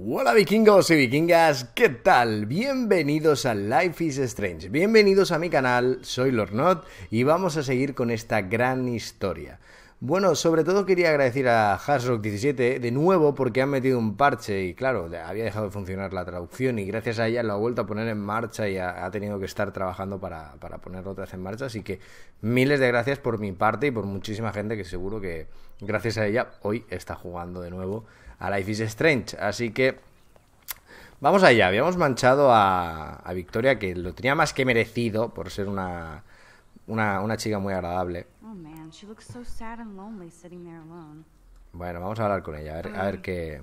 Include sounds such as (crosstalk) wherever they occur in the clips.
Hola vikingos y vikingas, ¿qué tal? Bienvenidos a Life is Strange, bienvenidos a mi canal, soy Lornot y vamos a seguir con esta gran historia. Bueno, sobre todo quería agradecer a Hasrock17 de nuevo porque han metido un parche y claro, había dejado de funcionar la traducción y gracias a ella lo ha vuelto a poner en marcha y ha, tenido que estar trabajando para, para, ponerlo otra vez en marcha. Así que miles de gracias por mi parte y por muchísima gente que seguro que gracias a ella hoy está jugando de nuevo a Life is Strange. Así que vamos allá. Habíamos manchado a, Victoria, que lo tenía más que merecido por ser una, una, chica muy agradable. Bueno, vamos a hablar con ella, a ver, qué...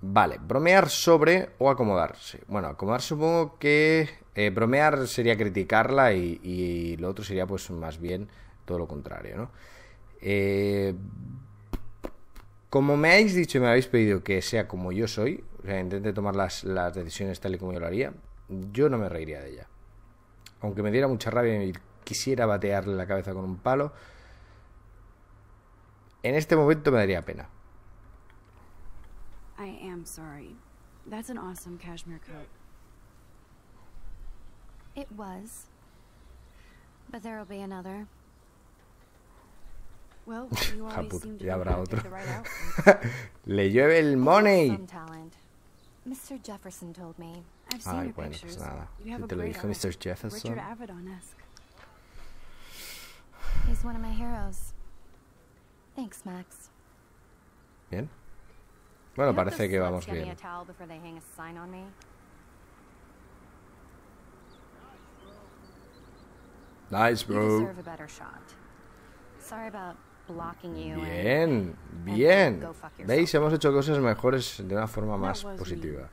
Vale, bromear sobre o acomodarse. Bueno, acomodar supongo que eh, bromear sería criticarla y, y, lo otro sería pues más bien todo lo contrario, ¿no? Eh, como me habéis dicho y me habéis pedido que sea como yo soy, o sea, intente tomar las, decisiones tal y como yo lo haría, yo no me reiría de ella. Aunque me diera mucha rabia y quisiera batearle la cabeza con un palo, en este momento me daría pena. I am sorry. That's an awesome cashmere coat. It was. But there'll ja, (laughs) ah, ya habrá otro. (laughs) Le llueve el money. Ay, bueno, pues nada. te lo dijo Mr. Jefferson. Bien. Bueno, parece que vamos bien. Nice, bro. Sorry about Bien, bien. ¿Veis? Hemos hecho cosas mejores de una forma más positiva.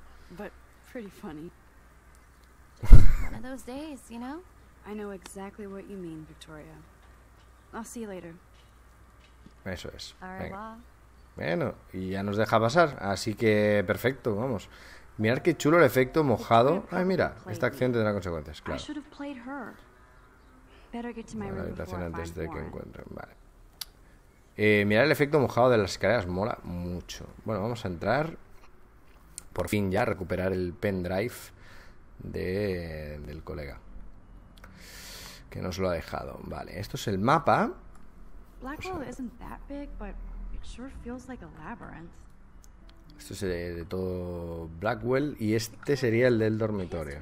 Eso es. Bueno, y ya nos deja pasar, así que perfecto, vamos. Mirad qué chulo el efecto mojado. Ay, mira, esta acción tendrá consecuencias, claro. la habitación antes de que encuentren, vale. Eh, mirar el efecto mojado de las escaleras mola mucho. Bueno, vamos a entrar. Por fin ya recuperar el pendrive de, del colega. Que nos lo ha dejado. Vale, esto es el mapa. Esto es eh, de todo Blackwell y este sería el del dormitorio.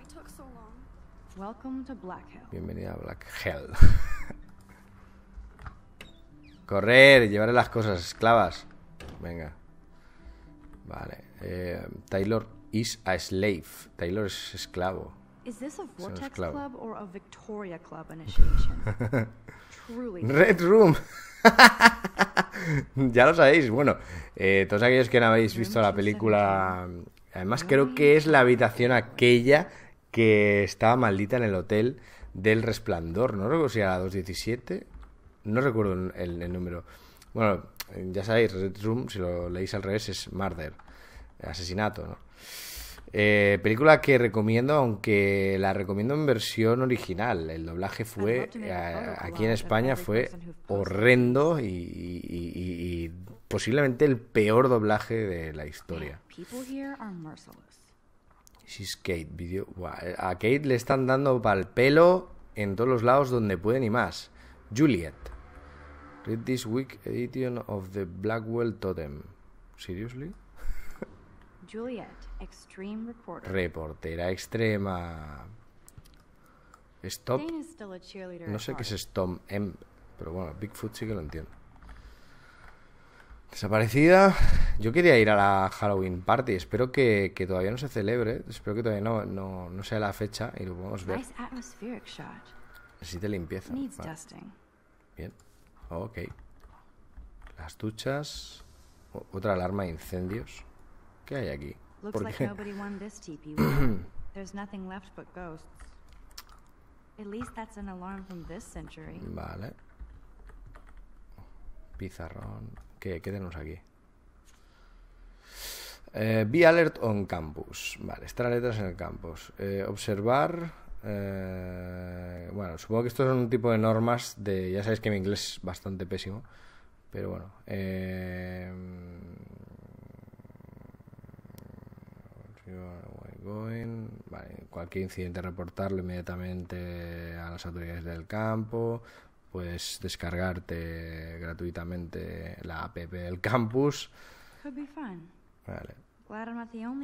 Bienvenida a Black Hell. (laughs) Correr, llevar las cosas, esclavas. Venga. Vale. Eh, Taylor is a slave. Taylor es esclavo. ¿Es a Vortex Club Victoria Club (laughs) Red Room. (laughs) ya lo sabéis. Bueno, eh, todos aquellos que no habéis visto la película. Además, creo que es la habitación aquella que estaba maldita en el hotel del resplandor, ¿no? O sea, la 217. No recuerdo el, número. Bueno, ya sabéis, Red Room, si lo leéis al revés, es Murder, asesinato, ¿no? Eh, película que recomiendo, aunque la recomiendo en versión original. El doblaje fue, eh, aquí en España, fue horrendo y, posiblemente el peor doblaje de la historia. Kate, A Kate le están dando pal pelo en todos los lados donde pueden y más. Juliet. Read this week edition of the Blackwell Totem. Seriously? (laughs) Juliet, extreme reporter. Reportera extrema. Stop. No sé qué es Stom M, pero bueno, Bigfoot sí que lo entiendo. Desaparecida. Yo quería ir a la Halloween party. Espero que, que todavía no se celebre. Espero que todavía no, no, sea la fecha y lo podamos ver. Necesita limpieza. Bien. Ok. Las duchas. otra alarma de incendios. ¿Qué hay aquí? ¿Por vale. Pizarrón. ¿Qué, ¿Qué tenemos aquí? Eh, be alert on campus. Vale, estar letras en el campus. Eh, observar eh, bueno, supongo que estos son un tipo de normas de... Ya sabéis que mi inglés es bastante pésimo, pero bueno. Eh, cualquier incidente reportarlo inmediatamente a las autoridades del campo. Puedes descargarte gratuitamente la app del campus. Vale.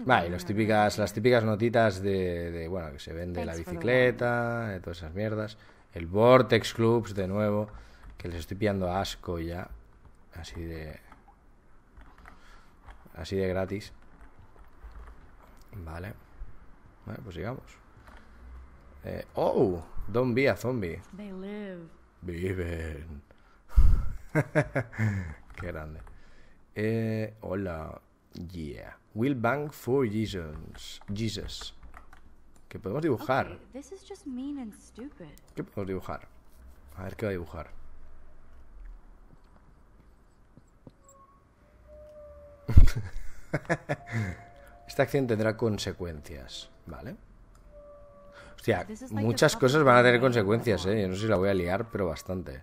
Vale, típicas, las típicas notitas de, bueno, que se vende la bicicleta, de todas esas mierdas. El Vortex Clubs, de nuevo, que les estoy pillando asco ya, así de... Así de gratis. Vale. Bueno, pues sigamos. Eh, oh, don't be a zombie. They Viven. (laughs) Qué grande. Eh, hola. Yeah. Will Bank for Jesus. Jesus. Que podemos dibujar. ¿Qué podemos dibujar? A ver qué va a dibujar. (laughs) Esta acción tendrá consecuencias, ¿vale? Hostia, muchas cosas van a tener consecuencias, ¿eh? Yo no sé si la voy a liar, pero bastante.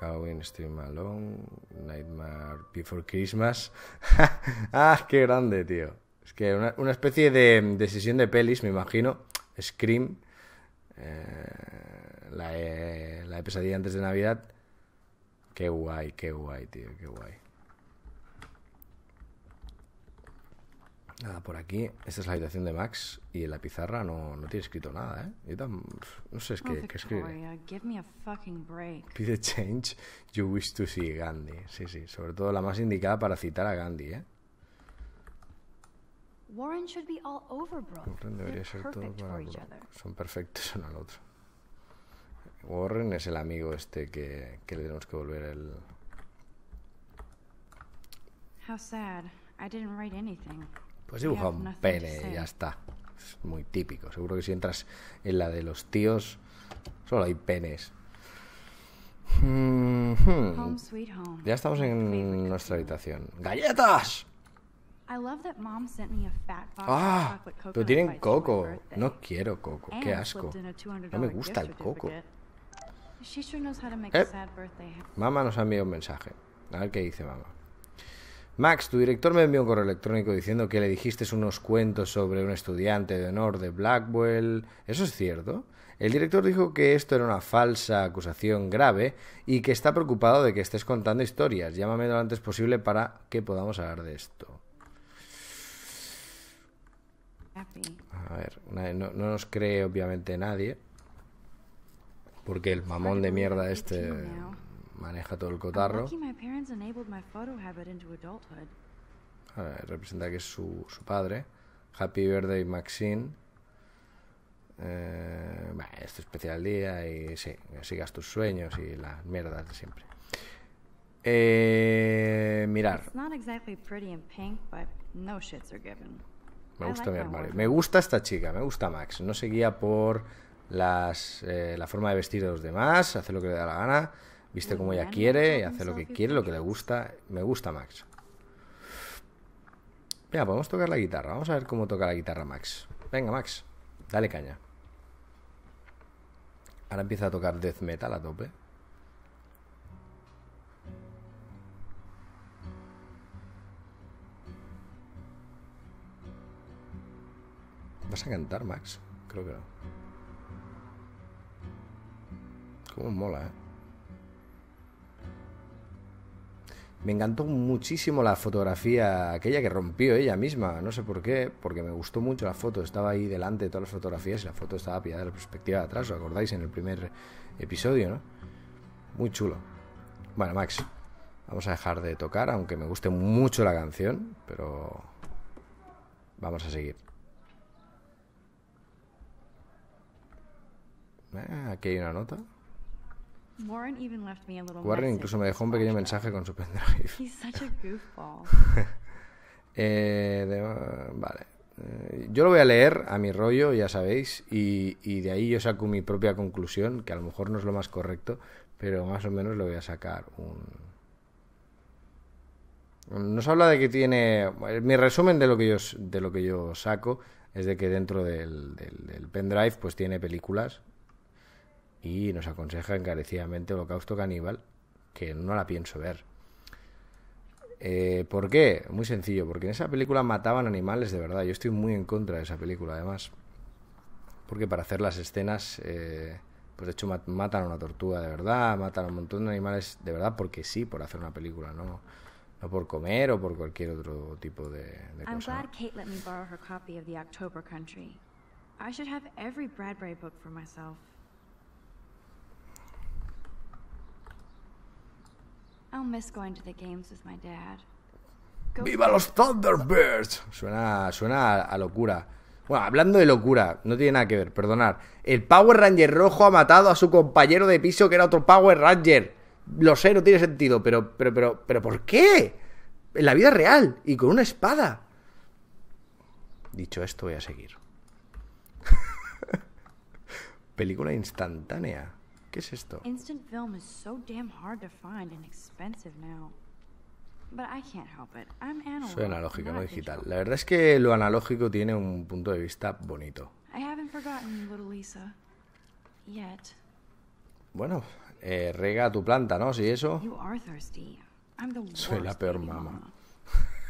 Halloween, Stream Alone, Nightmare Before Christmas. (laughs) ¡Ah, qué grande, tío! Es que una, una especie de, de, sesión de pelis, me imagino. Scream, eh, la, eh, la Pesadilla antes de Navidad. ¡Qué guay, qué guay, tío! ¡Qué guay! Nada, por aquí. Esta es la habitación de Max y en la pizarra no, no tiene escrito nada, ¿eh? Yo tampoco No sé es qué escribe. Uh, Pide change you wish to see Gandhi. Sí, sí. Sobre todo la más indicada para citar a Gandhi, ¿eh? Warren should be all over debería ser todo para Son perfectos uno al otro. Warren es el amigo este que, que le tenemos que volver el... How sad. I didn't write anything. Pues dibuja un pene, y ya está. Es muy típico. Seguro que si entras en la de los tíos, solo hay penes. Mm-hmm. Ya estamos en nuestra habitación. ¡Galletas! Ah, pero tienen coco. No quiero coco. Qué asco. No me gusta el coco. Eh. Mamá nos ha enviado un mensaje. A ver qué dice mamá. Max, tu director me envió un correo electrónico diciendo que le dijiste unos cuentos sobre un estudiante de honor de Blackwell. ¿Eso es cierto? El director dijo que esto era una falsa acusación grave y que está preocupado de que estés contando historias. Llámame lo antes posible para que podamos hablar de esto. A ver, no, nos cree obviamente nadie. Porque el mamón de mierda este maneja todo el cotarro. A representa que es su, su padre. Happy Birthday Maxine. este especial día y sí, sigas tus sueños y las mierdas de siempre. Eh, mirar. Me gusta mi armario. Me gusta esta chica, me gusta Max. No se guía por las, eh, la forma de vestir de los demás, hace lo que le da la gana. Viste cómo ella quiere, Y hace lo que quiere, lo que le gusta. Me gusta Max. Venga, podemos tocar la guitarra. Vamos a ver cómo toca la guitarra Max. Venga, Max, dale caña. Ahora empieza a tocar death metal a tope. ¿Vas a cantar, Max? Creo que no. Cómo mola, eh. Me encantó muchísimo la fotografía, aquella que rompió ella misma, no sé por qué, porque me gustó mucho la foto, estaba ahí delante de todas las fotografías y la foto estaba pillada de la perspectiva de atrás, ¿os acordáis en el primer episodio, no? Muy chulo. Bueno, Max, vamos a dejar de tocar, aunque me guste mucho la canción, pero vamos a seguir. Ah, aquí hay una nota. Warren, incluso me dejó un pequeño mensaje con su (laughs) pendrive. (laughs) Eh, vale. Eh, yo lo voy a leer a mi rollo, ya sabéis, y, de ahí yo saco mi propia conclusión, que a lo mejor no es lo más correcto, pero más o menos lo voy a sacar un... Nos habla de que tiene... Eh, mi resumen de lo que yo, de lo que yo saco es de que dentro del, del pendrive pues tiene películas y nos aconseja encarecidamente Holocausto Caníbal, que no la pienso ver. Eh, ¿Por qué? Muy sencillo, porque en esa película mataban animales de verdad. Yo estoy muy en contra de esa película, además. Porque para hacer las escenas, eh, pues de hecho matan a una tortuga de verdad, matan a un montón de animales de verdad, porque sí, por hacer una película, no, por comer o por cualquier otro tipo de, de cosa. ¡Viva los Thunderbirds! Suena, suena a locura. Bueno, hablando de locura, no tiene nada que ver, perdonar. El Power Ranger rojo ha matado a su compañero de piso que era otro Power Ranger. Lo sé, no tiene sentido, pero, pero, pero, pero ¿por qué? En la vida real y con una espada. Dicho esto, voy a seguir. (laughs) Película instantánea. ¿Qué es esto? Soy analógico, no digital. La verdad es que lo analógico tiene un punto de vista bonito. Bueno, eh, rega tu planta, ¿no? Si eso. Soy la peor mamá.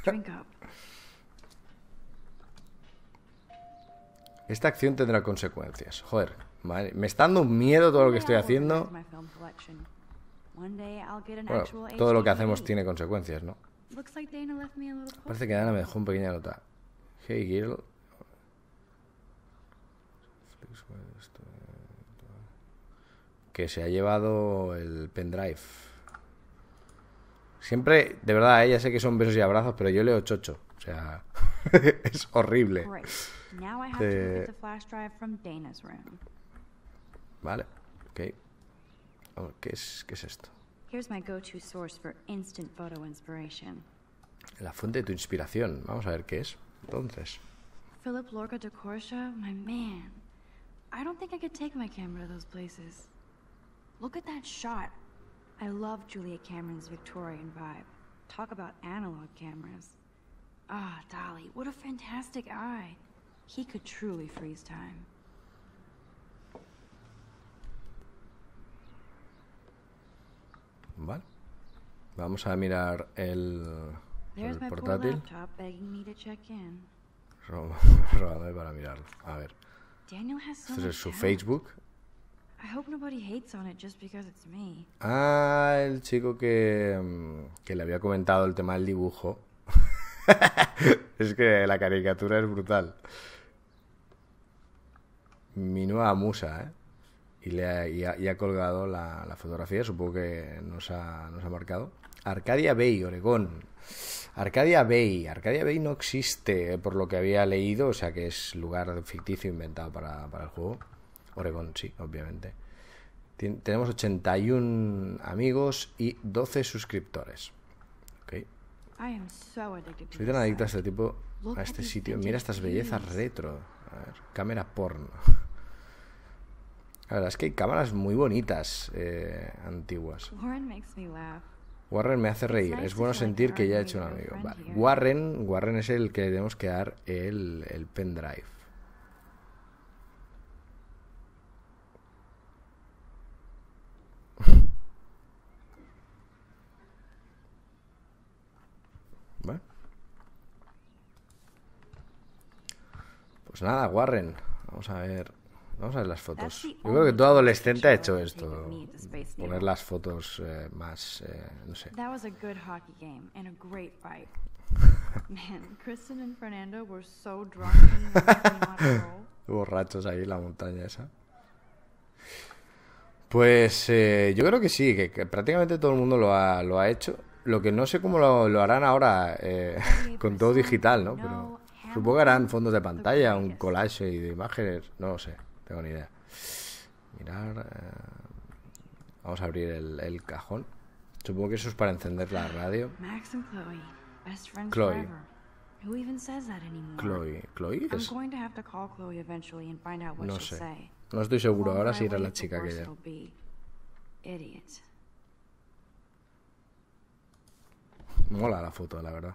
(laughs) Esta acción tendrá consecuencias. Joder, me está dando miedo todo lo que estoy haciendo. todo lo que hacemos tiene consecuencias, ¿no? Parece que Dana me dejó una pequeña nota. Hey, girl. Que se ha llevado el pendrive. Siempre, de verdad, ella ¿eh? ya sé que son besos y abrazos, pero yo leo chocho. O sea, (laughs) es horrible. de Vale, ok. Oh, ¿Qué es, ¿Qué es esto? La fuente de tu inspiración. Vamos a ver qué es. Entonces. Philip Lorca de Corsia, my man. I don't think I could take my camera to those places. Look at that shot. I love Julia Cameron's Victorian vibe. Talk about analog cameras. Ah, Dolly, what a fantastic eye. He could truly freeze time. Vale. Vamos a mirar el, portátil. (laughs) Robame para mirarlo. A ver. Este es su Facebook. Ah, el chico que, mm, que le había comentado el tema del dibujo. (laughs) es que la caricatura es brutal. Mi nueva Musa, ¿eh? y, le ha, colgado la, fotografía, supongo que nos ha, marcado. Arcadia Bay, Oregón. Arcadia Bay. Arcadia Bay no existe, eh, por lo que había leído, o sea que es lugar ficticio inventado para, el juego. Oregón, sí, obviamente. tenemos 81 amigos y 12 suscriptores. Okay. Soy tan adicta a este tipo, a este sitio. Mira estas bellezas retro. cámara porno. La verdad es que hay cámaras muy bonitas eh, antiguas. Warren me hace reír. Es bueno sentir que ya he hecho un amigo. Warren, Warren es el que le tenemos que dar el, pendrive. (laughs) Pues nada, Warren. Vamos a ver. Vamos a ver las fotos. Yo creo que todo adolescente ha hecho esto. Poner las fotos eh, más, eh, no sé. (laughs) Borrachos ahí en la montaña esa. Pues eh, yo creo que sí, que, prácticamente todo el mundo lo ha, lo ha hecho. Lo que no sé cómo lo, harán ahora (laughs) con todo digital, ¿no? supongo que harán fondos de pantalla, un collage de imágenes, no lo sé tengo ni idea. Mirar. Eh, vamos a abrir el, cajón. Supongo que eso es para encender la radio. Chloe, Chloe. Who even says that anymore? Chloe. Chloe no sé. No estoy seguro. Ahora Si era la chica que era. Mola la foto, la verdad.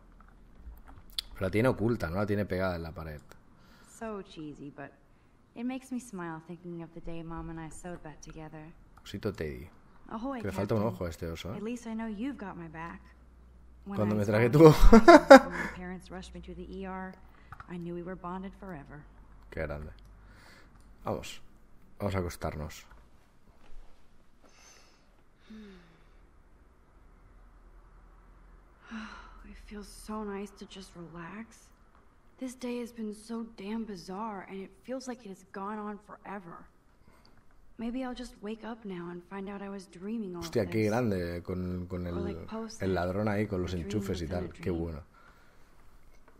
Pero la tiene oculta, no la tiene pegada en la pared. So cheesy, but It makes me smile thinking of the day Mom and I sewed that together. Osito Teddy. Ahoy, oh, que le falta un ojo a este oso. ¿eh? At least I know you've got my back. When Cuando I me tu my parents rushed me to the ER. I knew we were bonded forever. Qué grande. Vamos. Vamos a acostarnos. (sighs) It feels so nice to just relax. This day has been so damn bizarre, and it feels like it has gone on forever. Maybe I'll just wake up now and find out I was dreaming all Hostia, qué grande eh, con, con el, el ladrón ahí, con los enchufes y tal. Qué bueno.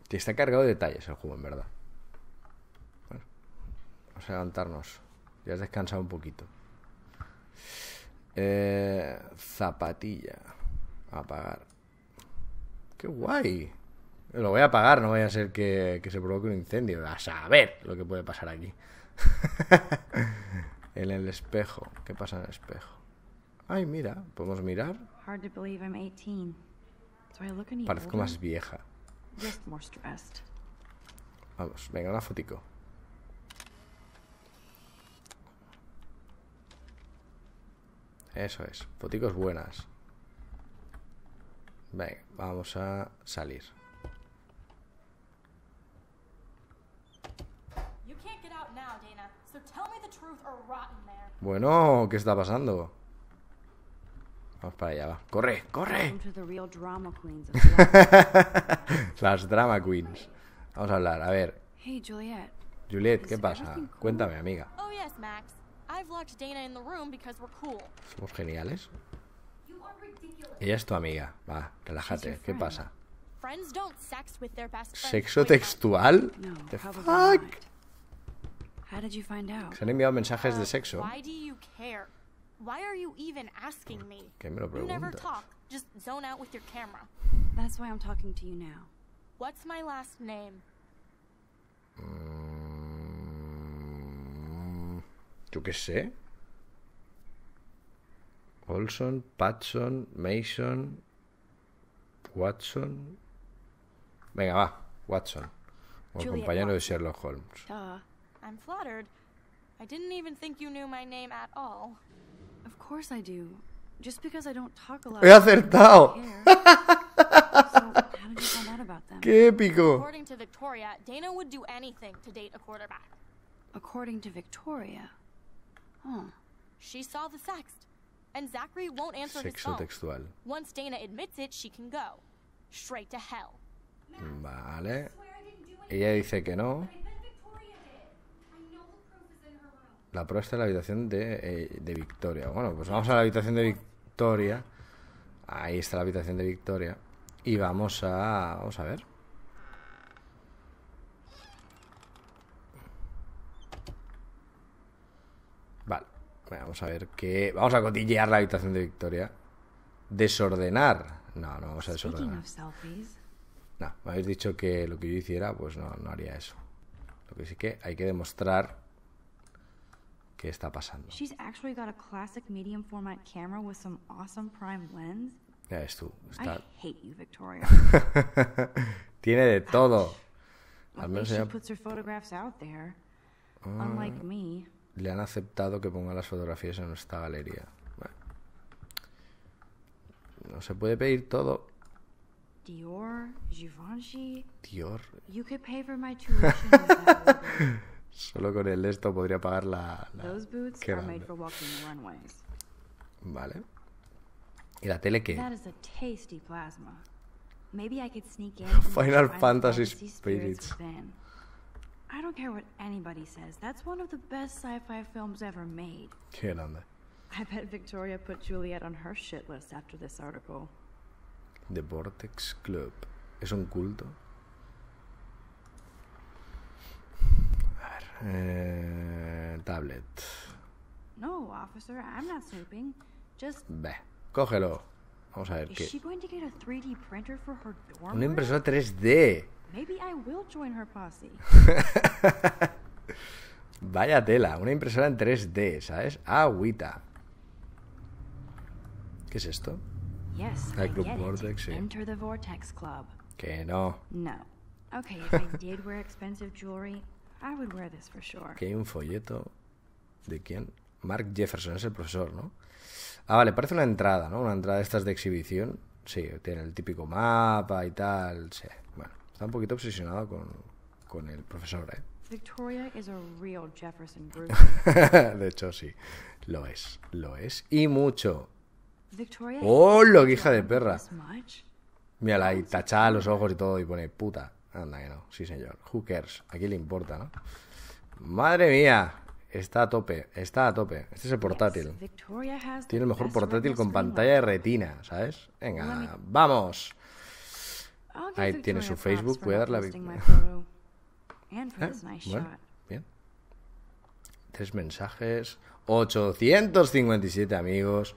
Que está cargado de detalles el juego, en verdad. Bueno, vamos a levantarnos. Ya has descansado un poquito. Eh, zapatilla. Apagar. ¡Qué guay! Lo voy a apagar, no vaya a ser que, se provoque un incendio. A saber lo que puede pasar aquí. (laughs) en el espejo. ¿Qué pasa en el espejo? Ay, mira, podemos mirar. Parezco más vieja. Vamos, venga, una fotico. Eso es, foticos buenas. Venga, vamos a salir. Bueno, ¿qué está pasando? Vamos para allá, va. ¡Corre, corre! (laughs) Las drama queens. Vamos a hablar, a ver. Juliet. ¿qué pasa? Cuéntame, amiga. Somos geniales. Ella es tu amiga. Va, relájate. ¿Qué pasa? ¿Sexo textual? The fuck? Se han enviado mensajes de sexo. ¿Por qué me lo preguntas? Just zone out with your camera. That's why I'm talking to you now. What's my last name? Mm, yo qué sé. Olson, Patson, Mason, Watson. Venga, va, Watson. O el compañero de Sherlock Holmes. I'm flattered. I didn't even think you knew my name at all. Of course I do. Just because I don't talk a lot. He acertado. (laughs) Qué épico. According to Victoria, Dana would do anything to date a quarterback. According to Victoria. Huh. She saw the sext. And Zachary won't answer Sexo his phone. Textual. Once Dana admits it, she can go. Straight to hell. Vale. Ella dice que no. La prueba está en la habitación eh, de, Victoria. Bueno, pues vamos a la habitación de Victoria. Ahí está la habitación de Victoria. Y vamos a... Vamos a ver. Vale. Vamos a ver qué... Vamos a cotillear la habitación de Victoria. Desordenar. No, no vamos a desordenar. No, me habéis dicho que lo que yo hiciera, pues no, no haría eso. Lo que sí que hay que demostrar ¿Qué está pasando. Ya es tú. (laughs) Tiene de todo. Ah, le han aceptado que ponga las fotografías en nuestra galería. No se puede pedir todo. Dior, Givenchy. Dior. (laughs) Solo con el esto podría pagar la... la... Those boots Qué are made for walking runways. Vale. ¿Y la tele qué? That is a tasty plasma. Maybe I could sneak in Final Fantasy Spirits. I don't care what anybody says. That's one of the best sci-fi films ever made. Qué grande. I bet Victoria put Juliet on her shit list after this article. The Vortex Club. ¿Es un culto? Eh, tablet. No, officer, I'm not sleeping. Just... Ve, cógelo. Vamos a ver qué. Una impresora 3D. Maybe I will join her posse. (laughs) Vaya tela, una impresora en 3D, ¿sabes? Agüita. ¿Qué es esto? Yes, El Club Vortex, sí. Enter the Vortex Club. Que no. No. Okay, if I (laughs) did wear expensive jewelry, I Que hay un folleto. ¿De quién? Mark Jefferson es el profesor, ¿no? Ah, vale, parece una entrada, ¿no? Una entrada de estas de exhibición. Sí, tiene el típico mapa y tal. Sí. Bueno, está un poquito obsesionado con, el profesor, ¿eh? Victoria is a real Jefferson (laughs) de hecho, sí. Lo es, lo es. Y mucho. Victoria ¡Oh, lo que hija de perra! Mírala ahí, tachada los ojos y todo y pone puta. Anda que no, sí señor. Who cares? ¿A quién le importa, no? ¡Madre mía! Está a tope, está a tope. Este es el portátil. Tiene el mejor portátil con pantalla de retina, ¿sabes? Venga, ¡vamos! Ahí tiene su Facebook, voy a dar la... (laughs) ¿Eh? bien. Tres mensajes. 857 amigos.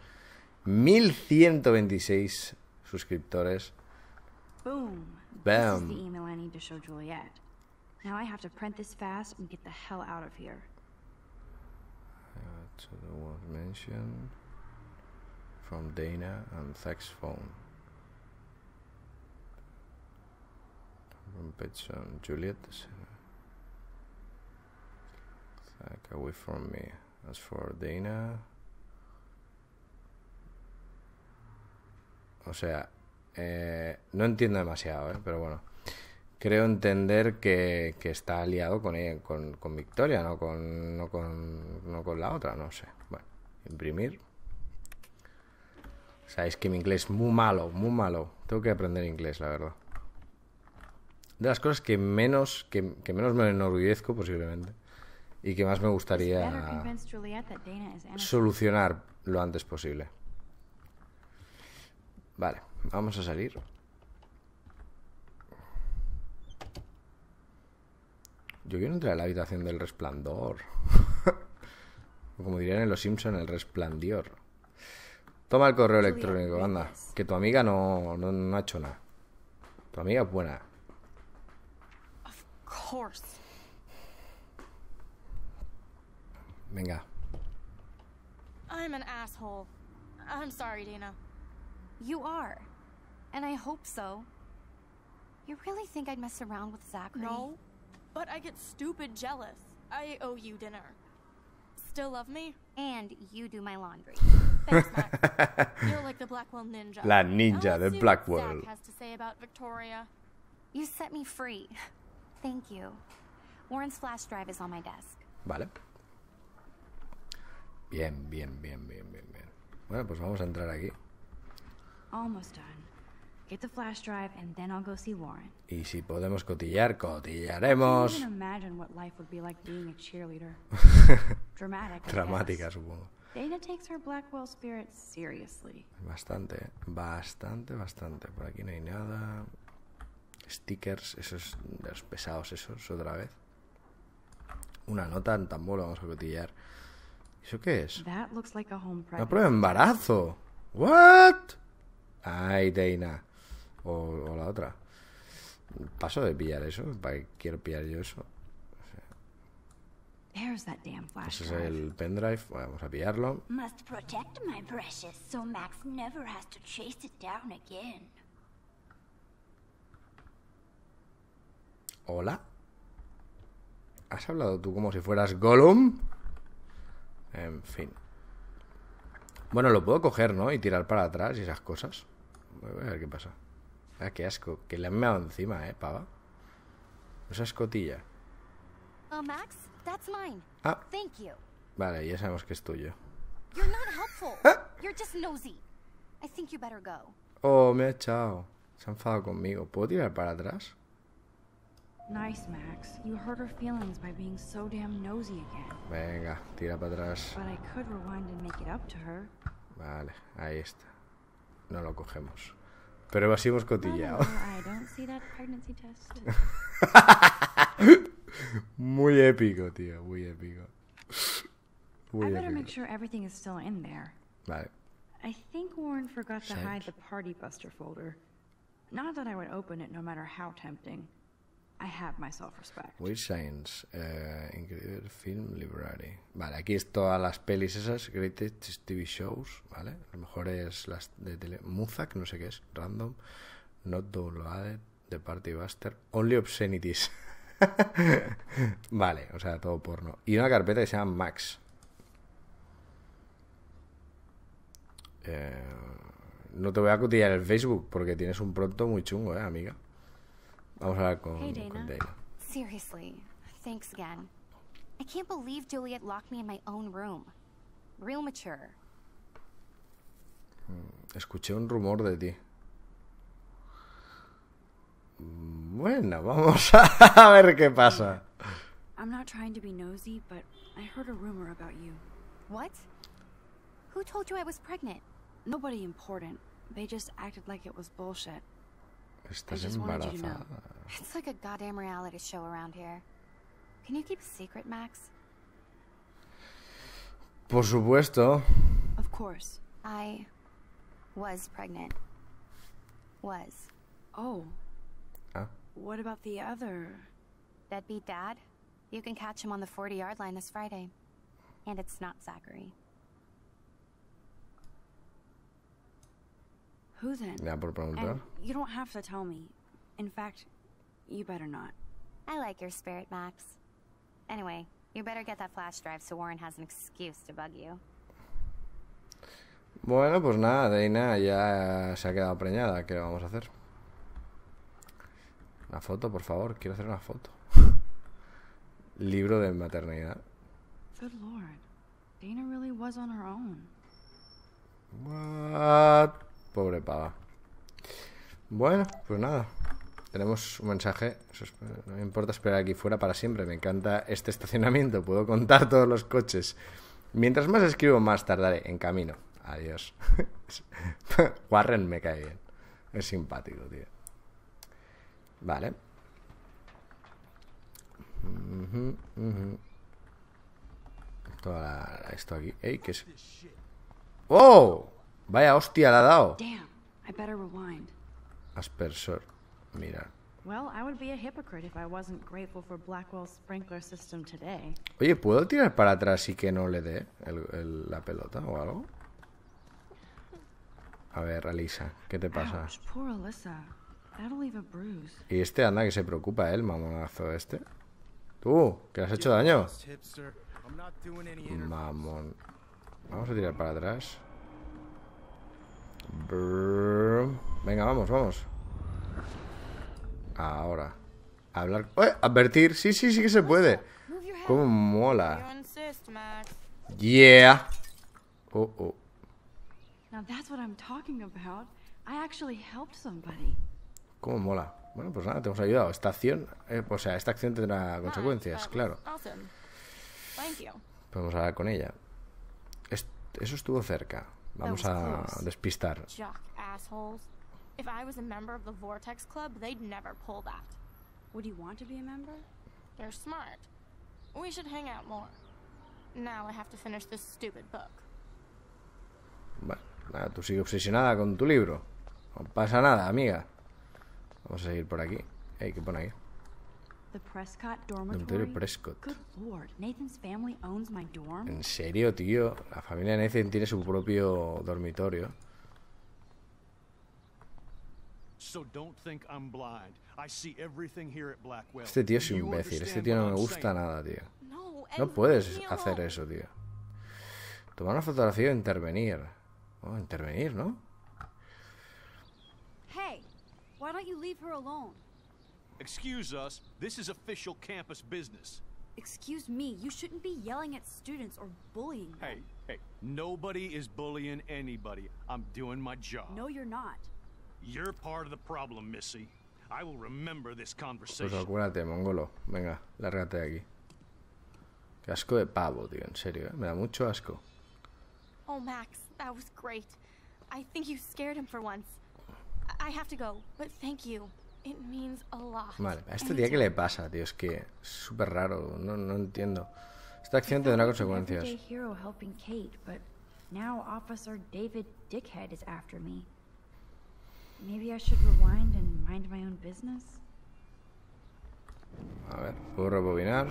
1126 suscriptores. ¡Boom! Bam. This is the email I need to show Juliet. Now I have to print this fast and get the hell out of here. Uh, to the one mentioned from Dana and Thex's phone. From on Juliet. Uh, like away from me. As for Dana. O sea, Eh, no entiendo demasiado, eh, pero bueno. Creo entender que, está aliado con, ella, con, Victoria, no con, no con, la otra, no sé. Bueno, imprimir. sabéis que mi inglés es muy malo, muy malo. Tengo que aprender inglés, la verdad. De las cosas que menos, que menos me enorgullezco, posiblemente, y que más me gustaría solucionar lo antes posible. Vale. Vamos a salir. Yo quiero entrar a la habitación del resplandor. (laughs) Como dirían en Los Simpson, el resplandor. Toma el correo electrónico, anda. Que tu amiga no, no, ha hecho nada. Tu amiga es buena. Venga. I'm an asshole. I'm sorry, You are. and I hope so. You really think I'd mess around with Zachary? No, but I get stupid jealous. I owe you dinner. Still love me? And you do my laundry. (laughs) Thanks, Max. You're like the Blackwell ninja. La ninja the Blackwell. Zach has to say about Victoria. You set me free. (laughs) Thank you. Warren's flash drive is on my desk. Vale. Bien, bien, bien, bien, bien, bien. Bueno, pues vamos a entrar aquí. Almost done. Get the flash drive and then I'll go see Y si podemos cotillar, cotillaremos. Dramática, supongo. Bastante, bastante, bastante. Por aquí no hay nada. Stickers, esos de los pesados, esos otra vez. Una nota en tambor, vamos a cotillar. ¿Eso qué es? Una prueba de embarazo. What? Ay, Dana o, la otra. Paso de pillar eso, ¿para quiero pillar yo eso? Ese es el pendrive, vamos a pillarlo. Hola. ¿Has hablado tú como si fueras Gollum? En fin. Bueno, lo puedo coger, ¿no? Y tirar para atrás y esas cosas. A ver qué pasa. Ah, qué asco. Que le han meado encima, eh, pava. Esa escotilla. Uh, Max, that's mine. Ah. Thank you. Vale, ya sabemos que es tuyo. You're not helpful. ¿Ah? You're just nosy. I think you better go. Oh, me ha echado. Se ha enfadado conmigo. ¿Puedo tirar para atrás? Nice, Max. You hurt her feelings by being so damn nosy again. Venga, tira para atrás. But I could rewind and make it up to her. Vale, ahí está. No lo cogemos. Pero así hemos cotillado. muy épico, tío, muy épico. Muy épico. Vale. I think Warren forgot to hide the party buster folder. Not that I would open it no matter how tempting. I have my self-respect. Eh, Incredible Film Library. Vale, aquí es todas las pelis esas, Greatest TV Shows, ¿vale? lo mejor es las de tele... Muzak, no sé qué es, Random, Not Downloaded, The Party Buster, Only Obscenities. (laughs) vale, o sea, todo porno. Y una carpeta que se llama Max. Eh, no te voy a cotillar el Facebook porque tienes un pronto muy chungo, ¿eh, amiga? Vamos a hablar con, hey, Dana. con Dana. Seriously, thanks again. I can't believe Juliet locked me in my own room. Real mature. Hmm, escuché un rumor de ti. Bueno, vamos a (laughs) ver qué pasa. I'm not trying to be nosy, but I heard a rumor about you. What? Who told you I was pregnant? Nobody important. They just acted like it was bullshit. Estás embarazada. It's like a goddamn reality show around here. Can you keep a secret, Max? Por supuesto. Of course. I was pregnant. Was. Oh. Ah. What about the other? That'd be Dad. You can catch him on the 40-yard line this Friday. And it's not Zachary. Who then? Ya por preguntar. And you don't have to tell me. In fact, you better not. I like your spirit, Max. Anyway, you better get that flash drive so Warren has an excuse to bug you. Bueno, pues nada, Dana ya se ha quedado preñada. ¿Qué vamos a hacer? Una foto, por favor. Quiero hacer una foto. (laughs) Libro de maternidad. Good lord. Dana really was on her own. What? Pobre pava. Bueno, pues nada. Tenemos un mensaje. No me importa esperar aquí fuera para siempre. Me encanta este estacionamiento. Puedo contar (laughs) todos los coches. Mientras más escribo, más tardaré. En camino. Adiós. (laughs) Warren me cae bien. Es simpático, tío. Vale. esto aquí. ¡Ey! ¿Qué es? oh Vaya hostia, la ha dado. Aspersor. Mira. Oye, ¿puedo tirar para atrás y que no le dé la pelota o algo? A ver, Alisa, ¿qué te pasa? Y este anda que se preocupa, ¿eh? el mamonazo este. Tú, que has hecho daño. Mamón. Vamos a tirar para atrás. Venga, vamos, vamos. Ahora. Hablar. ¡eh! Advertir. Sí, sí, sí que se puede. Cómo mola. Yeah. Oh, oh. Cómo mola. Bueno, pues nada, te hemos ayudado. Esta acción, eh, o sea, esta acción tendrá consecuencias, claro. a hablar con ella. eso estuvo cerca. Vamos a despistar. If I was a member of the Vortex Club, they'd never pull that. Would you want to be a member? They're smart. We should hang out more. Now I have to finish this stupid book. Bueno, nada, tú sigues obsesionada con tu libro. No pasa nada, amiga. Vamos a seguir por aquí. Hay que pone The Prescott En serio, tío. La familia Nathan tiene su propio dormitorio. Este tío es imbécil. Este tío no me gusta nada, tío. No puedes hacer eso, tío. Tomar una fotografía e intervenir. Oh, intervenir, ¿no? Hey, why don't you leave her alone? Excuse us, this is official campus business. Excuse me, you shouldn't be yelling at students or bullying them. Hey, hey, nobody is bullying anybody. I'm doing my job. No, you're not. You're part of the problem, Missy. I will remember this conversation. Pues acuérdate, mongolo. Venga, lárgate de aquí. Qué asco de pavo, tío, en serio. ¿eh? Me da mucho asco. Oh, Max, that was great. I think you scared him for once. I have to go, but thank you. Vale, a este día qué le pasa, tío, es que es súper raro, no, no entiendo. Esta acción tendrá consecuencias. Maybe I should rewind and mind my own business. A ver, puedo rebobinar.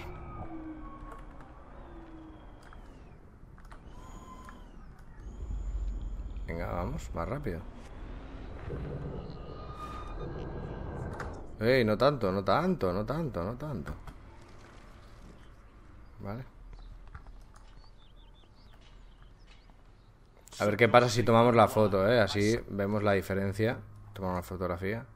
Venga, vamos, más rápido. Ey, no tanto, no tanto, no tanto, no tanto. Vale. A ver qué pasa si tomamos la foto, ¿eh? Así vemos la diferencia. Tomamos la fotografía.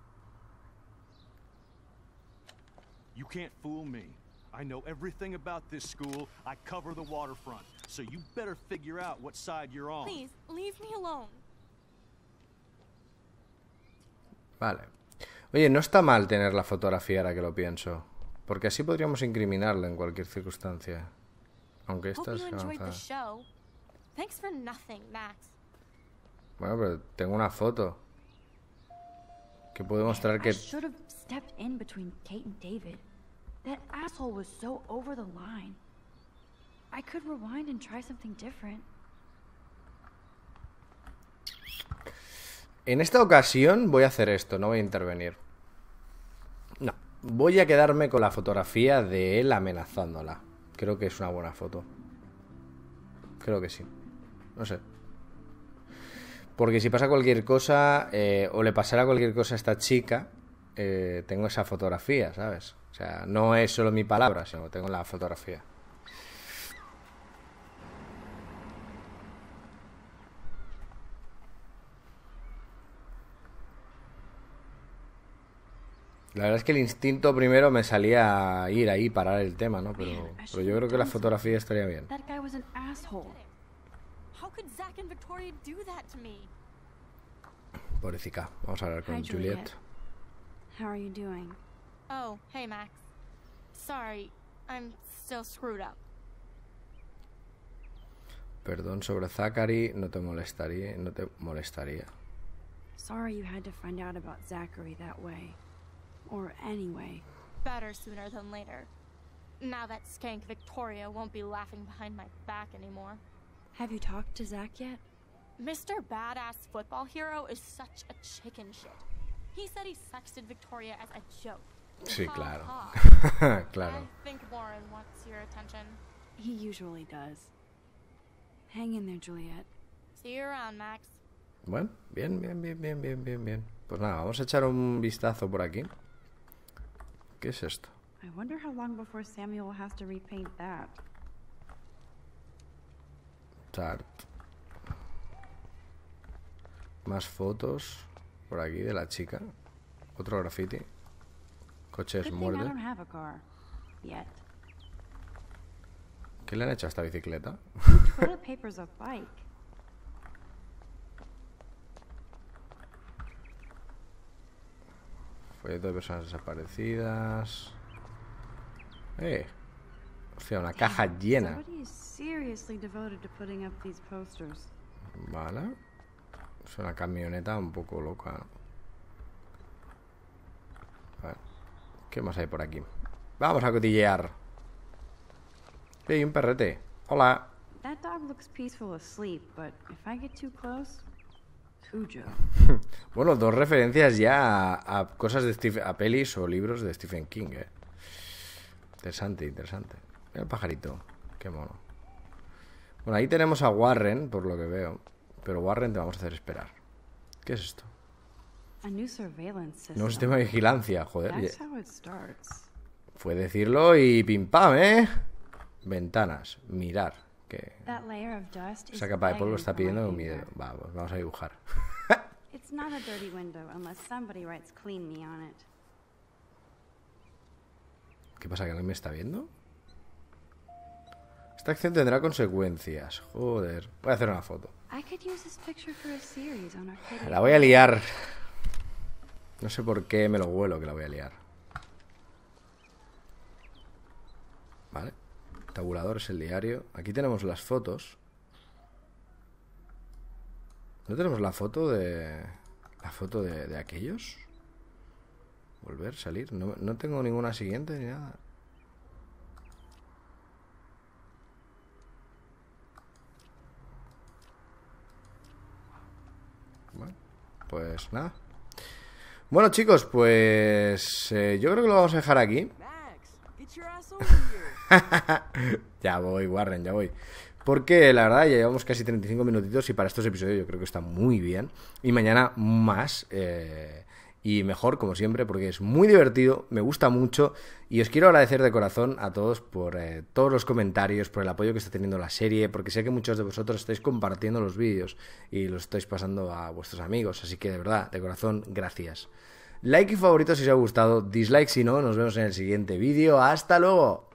You can't fool me. I know everything about this school. I cover the waterfront. So you better figure out what side you're on. Please, leave me alone. Vale. Oye, no está mal tener la fotografía ahora que lo pienso, porque así podríamos incriminarla en cualquier circunstancia. Aunque esta es Bueno, pero tengo una foto que puedo mostrar que That asshole was so over the line. I could rewind and try something different. En esta ocasión voy a hacer esto, no voy a intervenir. No, voy a quedarme con la fotografía de él amenazándola. Creo que es una buena foto. Creo que sí. No sé. Porque si pasa cualquier cosa, eh, o le pasara cualquier cosa a esta chica, eh, tengo esa fotografía, ¿sabes? O sea, no es solo mi palabra, sino que tengo la fotografía. La verdad es que el instinto primero me salía a ir ahí, parar el tema, ¿no? Pero, pero yo creo que la fotografía estaría bien. Pobrecica. vamos a hablar con Juliet. Oh, Max. Perdón sobre Zachary, no te molestaría, no te molestaría. Or anyway. Better sooner than later. Now that skank Victoria won't be laughing behind my back anymore. Have you talked to Zach yet? Mr. Badass Football Hero is such a chicken shit. He said he sexted Victoria as a joke. Sí, claro. (laughs) claro. I think Warren wants your attention. He usually does. Hang in there, Juliet. See you around, Max. Bueno, bien, bien, bien, bien, bien, bien. Pues nada, vamos a echar un vistazo por aquí. ¿Qué es esto? I Tart. Más fotos por aquí de la chica. Otro graffiti. Coches muertos. ¿Qué le han hecho a esta bicicleta? Hay pues de personas desaparecidas. Eh. O sea, una caja llena. Vale. Es una camioneta un poco loca. ¿Qué más hay por aquí? Vamos a cotillear. Sí, un perrete. Hola. That dog asleep, (laughs) Bueno, dos referencias ya a, cosas de a pelis o libros de Stephen King. Eh. Interesante, interesante. el pajarito, qué mono. Bueno, ahí tenemos a Warren, por lo que veo. Pero Warren te vamos a hacer esperar. ¿Qué es esto? Nuevo sistema de vigilancia, joder. Fue decirlo y pim pam, ¿eh? Ventanas, mirar que esa capa de polvo está pidiendo miedo. Vamos, vamos a dibujar. ¿Qué pasa? ¿Que alguien me está viendo? Esta acción tendrá consecuencias. Joder. Voy a hacer una foto. La voy a liar. No sé por qué me lo vuelo que la voy a liar. Vale tabulador es el diario. Aquí tenemos las fotos. ¿No tenemos la foto de... la foto de, aquellos? Volver, salir. No, tengo ninguna siguiente ni nada. Bueno, pues nada. Bueno chicos, pues eh, yo creo que lo vamos a dejar aquí. (laughs) ya voy, Warren, ya voy. Porque la verdad ya llevamos casi 35 minutitos y para estos episodios yo creo que está muy bien. Y mañana más eh, y mejor, como siempre, porque es muy divertido, me gusta mucho. Y os quiero agradecer de corazón a todos por eh, todos los comentarios, por el apoyo que está teniendo la serie, porque sé que muchos de vosotros estáis compartiendo los vídeos y los estáis pasando a vuestros amigos. Así que de verdad, de corazón, gracias. Like y favorito si os ha gustado, dislike si no, nos vemos en el siguiente vídeo. ¡Hasta luego!